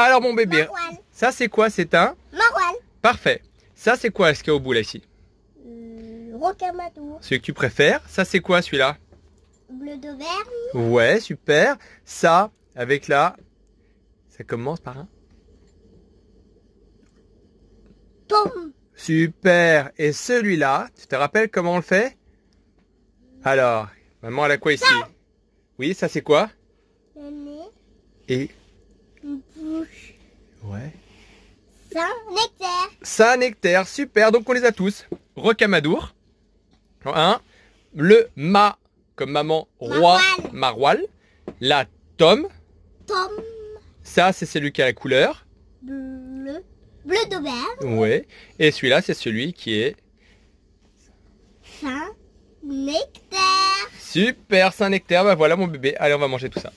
Alors mon bébé, hein. ça c'est quoi C'est un Parfait. Ça c'est quoi ce qu'il y a au bout là ici euh, Celui que tu préfères. Ça c'est quoi celui-là Bleu d'auvergne. Ouais, super. Ça, avec là, ça commence par un Tom. Super. Et celui-là, tu te rappelles comment on le fait Alors, maman elle a quoi ici Oui, ça c'est quoi Et Saint-Nectaire. Saint-Nectaire, super. Donc on les a tous. Rocamadour. Hein. le ma, comme maman, roi, maroal. La tom. Tom. Ça, c'est celui qui a la couleur. Bleu. Bleu d'auberge. Oui. Et celui-là, c'est celui qui est. Saint-Nectaire. Super, Saint-Nectaire. ben bah, voilà mon bébé. Allez, on va manger tout ça.